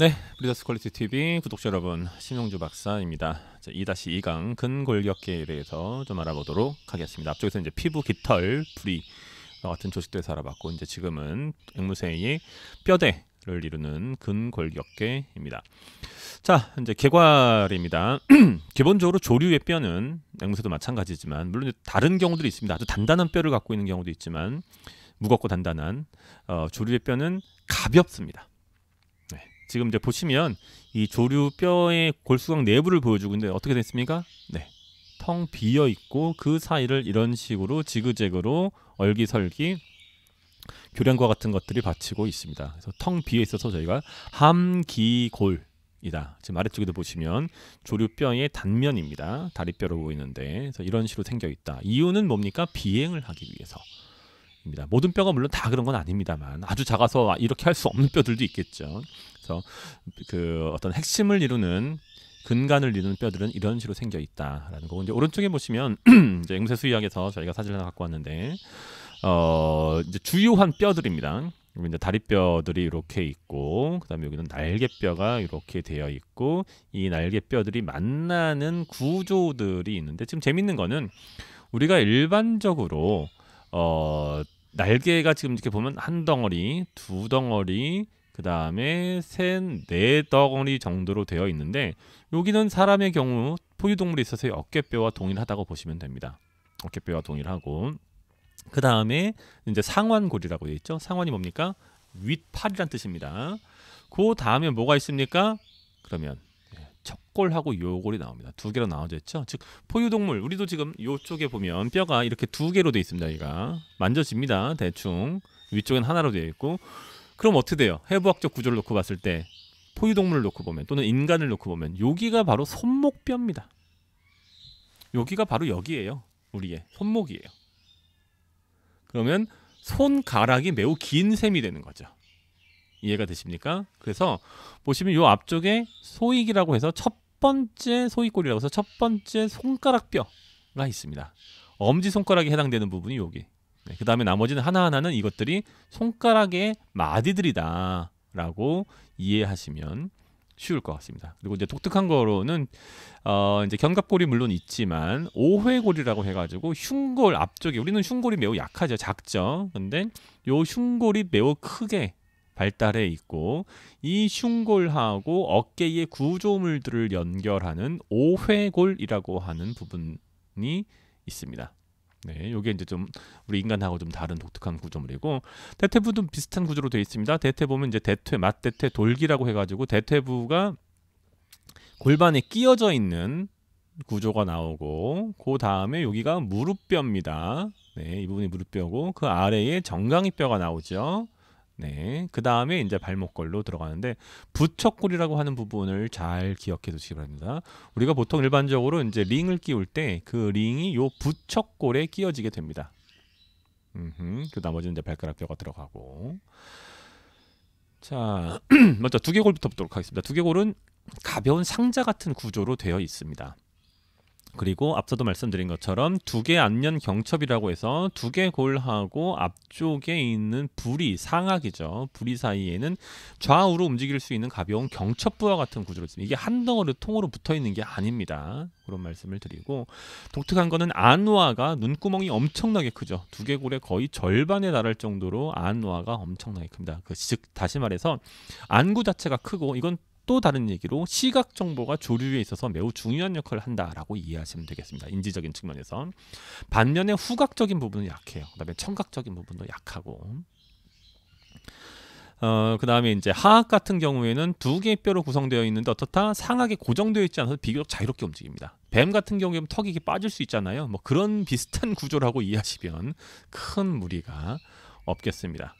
네, 브리더스 퀄리티 TV 구독자 여러분, 신용주 박사입니다. 자, 2-2강 근골격계에 대해서 좀 알아보도록 하겠습니다. 앞쪽에서 이제 피부, 깃털, 부리 같은 조직들에서 아봤고 이제 지금은 앵무새의 뼈대를 이루는 근골격계입니다. 자, 이제 개괄입니다. 기본적으로 조류의 뼈는 앵무새도 마찬가지지만 물론 다른 경우들이 있습니다. 아주 단단한 뼈를 갖고 있는 경우도 있지만 무겁고 단단한 어, 조류의 뼈는 가볍습니다. 지금 이제 보시면 이 조류 뼈의 골수각 내부를 보여주고 있는데 어떻게 됐습니까? 네. 텅 비어 있고 그 사이를 이런 식으로 지그재그로 얼기설기 교량과 같은 것들이 받치고 있습니다. 그래서 텅 비어 있어서 저희가 함기골이다. 지금 아래쪽에도 보시면 조류뼈의 단면입니다. 다리뼈로 보이는데 그래서 이런 식으로 생겨 있다. 이유는 뭡니까? 비행을 하기 위해서. 있습니다. 모든 뼈가 물론 다 그런 건 아닙니다만 아주 작아서 이렇게 할 수 없는 뼈들도 있겠죠. 그래서 그 어떤 핵심을 이루는 근간을 이루는 뼈들은 이런 식으로 생겨 있다라는 거고 이제 오른쪽에 보시면 이제 앵무새 수의학에서 저희가 사진 하 갖고 왔는데 어 이제 주요한 뼈들입니다. 이제 다리뼈들이 이렇게 있고 그다음에 여기는 날개뼈가 이렇게 되어 있고 이 날개뼈들이 만나는 구조들이 있는데 지금 재밌는 거는 우리가 일반적으로 어 날개가 지금 이렇게 보면 한 덩어리, 두 덩어리, 그 다음에 셋, 네 덩어리 정도로 되어 있는데 여기는 사람의 경우 포유동물이있어서 어깨뼈와 동일하다고 보시면 됩니다. 어깨뼈와 동일하고 그 다음에 이제 상완골이라고 되어 있죠. 상완이 뭡니까? 윗팔이란 뜻입니다. 그 다음에 뭐가 있습니까? 그러면 석골하고 요골이 나옵니다. 두 개로 나눠져 있죠. 즉 포유동물 우리도 지금 요쪽에 보면 뼈가 이렇게 두 개로 돼 있습니다. 여기가 만져집니다. 대충 위쪽엔 하나로 되어 있고 그럼 어떻게 돼요? 해부학적 구조를 놓고 봤을 때 포유동물을 놓고 보면 또는 인간을 놓고 보면 여기가 바로 손목뼈입니다. 여기가 바로 여기예요. 우리의 손목이에요. 그러면 손가락이 매우 긴 셈이 되는 거죠. 이해가 되십니까? 그래서 보시면 이 앞쪽에 소익이라고 해서 첫 번째 소위골이라고 해서 첫 번째 손가락뼈가 있습니다. 엄지 손가락에 해당되는 부분이 여기. 네, 그 다음에 나머지는 하나하나는 이것들이 손가락의 마디들이다라고 이해하시면 쉬울 것 같습니다. 그리고 이제 독특한 거로는 어 이제 견갑골이 물론 있지만 오회골이라고 해가지고 흉골 앞쪽에 우리는 흉골이 매우 약하죠, 작죠. 근데 요 흉골이 매우 크게 발달해 있고 이 흉골하고 어깨의 구조물들을 연결하는 오회골이라고 하는 부분이 있습니다. 네, 요게 이제 좀 우리 인간하고 좀 다른 독특한 구조물이고 대퇴부도 비슷한 구조로 되어 있습니다. 대퇴 보면 이제 대퇴, 맞대퇴, 돌기라고 해가지고 대퇴부가 골반에 끼어져 있는 구조가 나오고 그 다음에 여기가 무릎뼈입니다. 네, 이 부분이 무릎뼈고 그 아래에 정강이뼈가 나오죠. 네. 그 다음에 이제 발목걸로 들어가는데 부척골이라고 하는 부분을 잘 기억해 두시기 바랍니다. 우리가 보통 일반적으로 이제 링을 끼울 때 그 링이 요 부척골에 끼어지게 됩니다. 음그 나머지는 이제 발가락 뼈가 들어가고. 자, 먼저 두개골부터 보도록 하겠습니다. 두개골은 가벼운 상자 같은 구조로 되어 있습니다. 그리고 앞서도 말씀드린 것처럼 두개 안면 경첩이라고 해서 두개 골하고 앞쪽에 있는 부리 상악이죠. 부리 사이에는 좌우로 움직일 수 있는 가벼운 경첩부와 같은 구조를 씁니다. 이게 한 덩어리 통으로 붙어 있는 게 아닙니다. 그런 말씀을 드리고 독특한 거는 안와가 눈구멍이 엄청나게 크죠. 두개골의 거의 절반에 달할 정도로 안와가 엄청나게 큽니다. 그즉 다시 말해서 안구 자체가 크고 이건 또 다른 얘기로 시각 정보가 조류에 있어서 매우 중요한 역할을 한다라고 이해하시면 되겠습니다. 인지적인 측면에서 반면에 후각적인 부분은 약해요. 그다음에 청각적인 부분도 약하고 어, 그 다음에 이제 하악 같은 경우에는 두 개의 뼈로 구성되어 있는데 어떻다? 상악에 고정되어 있지 않아서 비교적 자유롭게 움직입니다. 뱀 같은 경우에는 턱이 빠질 수 있잖아요. 뭐 그런 비슷한 구조라고 이해하시면 큰 무리가 없겠습니다.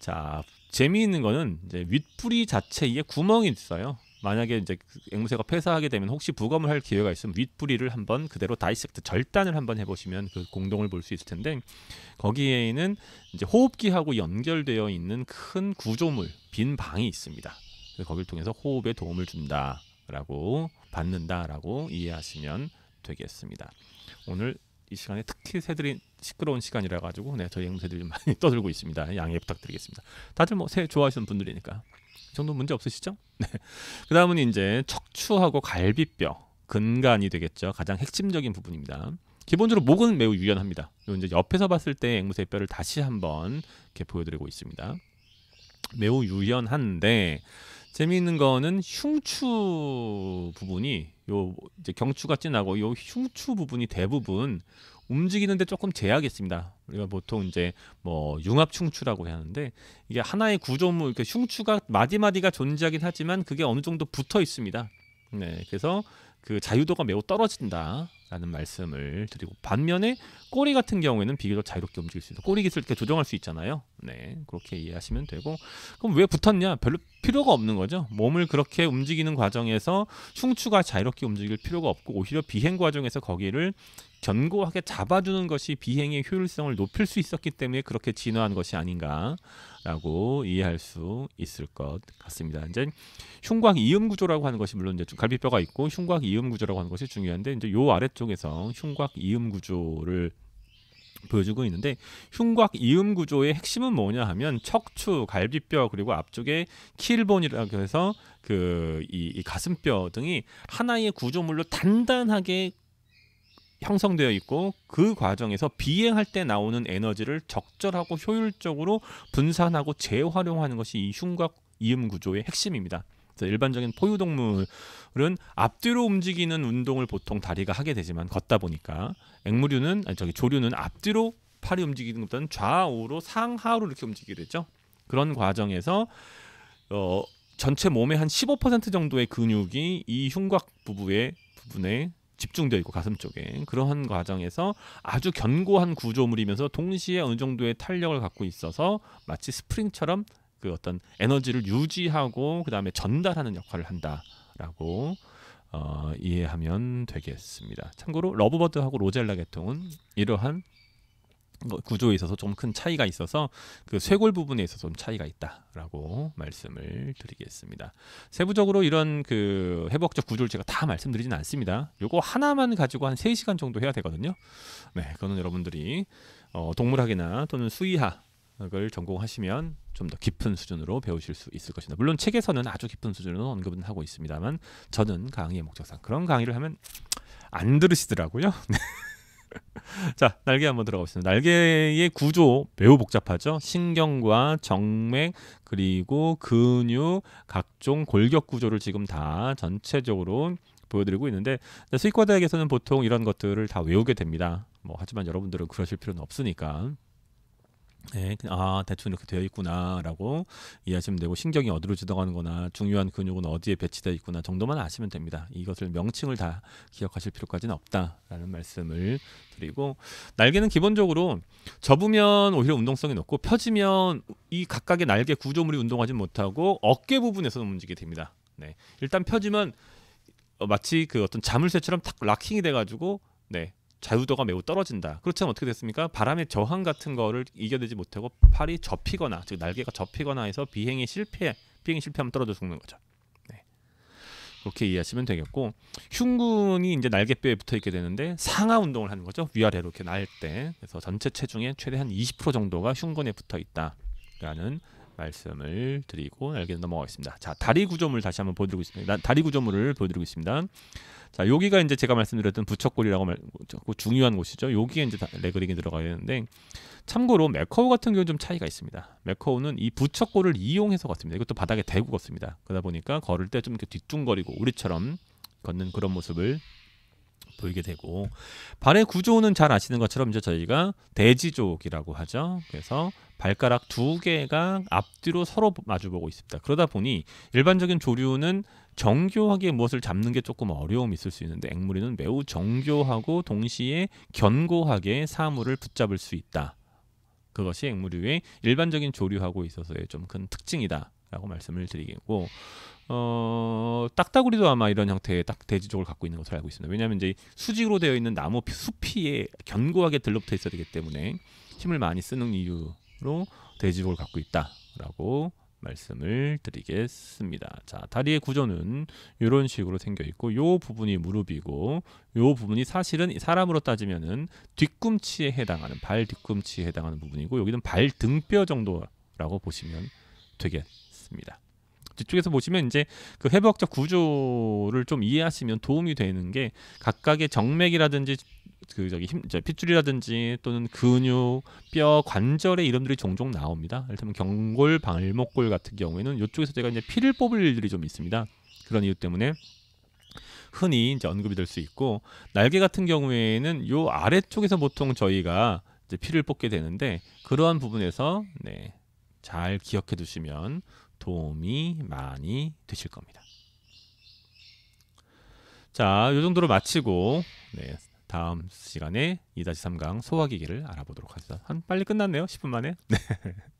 자, 재미있는 거는 이제 윗뿌리 자체에 구멍이 있어요. 만약에 이제 앵무새가 폐사하게 되면 혹시 부검을 할 기회가 있으면 윗뿌리를 한번 그대로 다이섹트 절단을 한번 해보시면 그 공동을 볼 수 있을 텐데 거기에는 이제 호흡기하고 연결되어 있는 큰 구조물 빈 방이 있습니다. 거기를 통해서 호흡에 도움을 준다라고 받는다라고 이해하시면 되겠습니다. 오늘 이 시간에 특히 새들이 시끄러운 시간이라 가지고 네, 저희 앵무새들이 많이 떠들고 있습니다. 양해 부탁드리겠습니다. 다들 뭐 새 좋아하시는 분들이니까 이 정도 문제 없으시죠? 네. 그다음은 이제 척추하고 갈비뼈 근간이 되겠죠. 가장 핵심적인 부분입니다. 기본적으로 목은 매우 유연합니다. 이제 옆에서 봤을 때 앵무새 뼈를 다시 한번 이렇게 보여드리고 있습니다. 매우 유연한데 재미있는 거는 흉추 부분이 요 이제 경추가 진하고 요 흉추 부분이 대부분 움직이는데 조금 제약이 있습니다. 우리가 보통 이제 뭐 융합 충추라고 하는데 이게 하나의 구조물 이렇게 흉추가 마디마디가 존재하긴 하지만 그게 어느 정도 붙어 있습니다. 네, 그래서 그 자유도가 매우 떨어진다. 라는 말씀을 드리고 반면에 꼬리 같은 경우에는 비교적 자유롭게 움직일 수 있어요. 꼬리 기술 이렇게 조정할 수 있잖아요. 네, 그렇게 이해하시면 되고 그럼 왜 붙었냐? 별로 필요가 없는 거죠. 몸을 그렇게 움직이는 과정에서 흉추가 자유롭게 움직일 필요가 없고 오히려 비행 과정에서 거기를 견고하게 잡아주는 것이 비행의 효율성을 높일 수 있었기 때문에 그렇게 진화한 것이 아닌가 라고 이해할 수 있을 것 같습니다. 이제 흉곽 이음 구조라고 하는 것이 물론 이제 갈비뼈가 있고 흉곽 이음 구조라고 하는 것이 중요한데 이제 요 아래쪽에서 흉곽 이음 구조를 보여주고 있는데 흉곽 이음 구조의 핵심은 뭐냐 하면 척추, 갈비뼈 그리고 앞쪽에 킬본이라고 해서 그 이 가슴뼈 등이 하나의 구조물로 단단하게 형성되어 있고 그 과정에서 비행할 때 나오는 에너지를 적절하고 효율적으로 분산하고 재활용하는 것이 이 흉곽 이음 구조의 핵심입니다. 일반적인 포유동물은 앞뒤로 움직이는 운동을 보통 다리가 하게 되지만 걷다 보니까 앵무류는 아니 저기 조류는 앞뒤로 팔이 움직이는 것보다는 좌우로 상하로 이렇게 움직이게 되죠. 그런 과정에서 어, 전체 몸의 한 15% 정도의 근육이 이 흉곽 부부의 부분에 집중되어 있고 가슴 쪽에 그러한 과정에서 아주 견고한 구조물이면서 동시에 어느 정도의 탄력을 갖고 있어서 마치 스프링처럼 그 어떤 에너지를 유지하고 그 다음에 전달하는 역할을 한다라고 어, 이해하면 되겠습니다. 참고로 러브버드하고 로젤라 계통은 이러한 뭐 구조에 있어서 좀 큰 차이가 있어서 그 쇄골 부분에 있어서 좀 차이가 있다라고 말씀을 드리겠습니다. 세부적으로 이런 그 회복적 구조를 제가 다 말씀드리진 않습니다. 요거 하나만 가지고 한 세시간 정도 해야 되거든요. 네, 그거는 여러분들이 어, 동물학이나 또는 수의학 을 전공하시면 좀 더 깊은 수준으로 배우실 수 있을 것입니다. 물론 책에서는 아주 깊은 수준으로 언급은 하고 있습니다만 저는 강의의 목적상 그런 강의를 하면 안 들으시더라고요. 네. 자, 날개 한번 들어가 보겠습니다. 날개의 구조 매우 복잡하죠. 신경과 정맥 그리고 근육 각종 골격 구조를 지금 다 전체적으로 보여드리고 있는데 수의과 대학에서는 보통 이런 것들을 다 외우게 됩니다. 뭐 하지만 여러분들은 그러실 필요는 없으니까 네, 그, 아 대충 이렇게 되어 있구나라고 이해하시면 되고 신경이 어디로 지나가는거나 중요한 근육은 어디에 배치되어 있구나 정도만 아시면 됩니다. 이것을 명칭을 다 기억하실 필요까지는 없다라는 말씀을 드리고 날개는 기본적으로 접으면 오히려 운동성이 높고 펴지면 이 각각의 날개 구조물이 운동하지 못하고 어깨 부분에서 움직이게 됩니다. 네, 일단 펴지면 마치 그 어떤 자물쇠처럼 탁 락킹이 돼가지고 네 자유도가 매우 떨어진다. 그렇다면 어떻게 됐습니까? 바람의 저항 같은 거를 이겨내지 못하고 팔이 접히거나 즉 날개가 접히거나 해서 비행에 실패 비행이 실패하면 떨어져 죽는 거죠. 네. 그렇게 이해하시면 되겠고 흉근이 이제 날개뼈에 붙어 있게 되는데 상하 운동을 하는 거죠. 위아래로 이렇게 날 때. 그래서 전체 체중의 최대한 20% 정도가 흉근에 붙어 있다라는 말씀을 드리고 날개는 넘어가겠습니다. 자, 다리 구조물 다시 한번 보여드리고 있습니다. 다리 구조물을 보여드리고 있습니다. 자, 여기가 이제 제가 말씀드렸던 부처골이라고 말, 그 중요한 곳이죠. 여기에 이제 레그링이 들어가야 되는데 참고로 메커우 같은 경우는 좀 차이가 있습니다. 메커우는 이 부처골을 이용해서 걷습니다. 이것도 바닥에 대고 걷습니다. 그러다 보니까 걸을 때 좀 이렇게 뒤뚱거리고 우리처럼 걷는 그런 모습을 보이게 되고 발의 구조는 잘 아시는 것처럼 이제 저희가 대지족이라고 하죠. 그래서 발가락 두 개가 앞뒤로 서로 마주보고 있습니다. 그러다 보니 일반적인 조류는 정교하게 무엇을 잡는 게 조금 어려움이 있을 수 있는데 앵무리는 매우 정교하고 동시에 견고하게 사물을 붙잡을 수 있다. 그것이 앵무류의 일반적인 조류하고 있어서의 좀 큰 특징이다. 라고 말씀을 드리겠고 어, 딱따구리도 아마 이런 형태의 딱 대지족을 갖고 있는 것으로 알고 있습니다. 왜냐하면 이제 수직으로 되어 있는 나무 숲이 견고하게 들러붙어 있어야 되기 때문에 힘을 많이 쓰는 이유로 대지족을 갖고 있다라고 말씀을 드리겠습니다. 자, 다리의 구조는 이런 식으로 생겨 있고 요 부분이 무릎이고 요 부분이 사실은 사람으로 따지면은 뒤꿈치에 해당하는 발 뒤꿈치에 해당하는 부분이고 여기는 발 등뼈 정도라고 보시면 되겠습니다. 뒤쪽에서 보시면 이제 그회복적 구조를 좀 이해하시면 도움이 되는 게 각각의 정맥이라든지 그 저기 힘, 저 핏줄이라든지 또는 근육, 뼈, 관절의 이름들이 종종 나옵니다. 예를 들면 경골, 발목골 같은 경우에는 이쪽에서 제가 이제 피를 뽑을 일들이 좀 있습니다. 그런 이유 때문에 흔히 이제 언급이 될 수 있고 날개 같은 경우에는 요 아래쪽에서 보통 저희가 이제 피를 뽑게 되는데 그러한 부분에서 네, 잘 기억해 두시면 도움이 많이 되실 겁니다. 자, 요 정도로 마치고 네, 다음 시간에 2-3강 소화기계를 알아보도록 하죠. 한 빨리 끝났네요. 10분 만에. 네.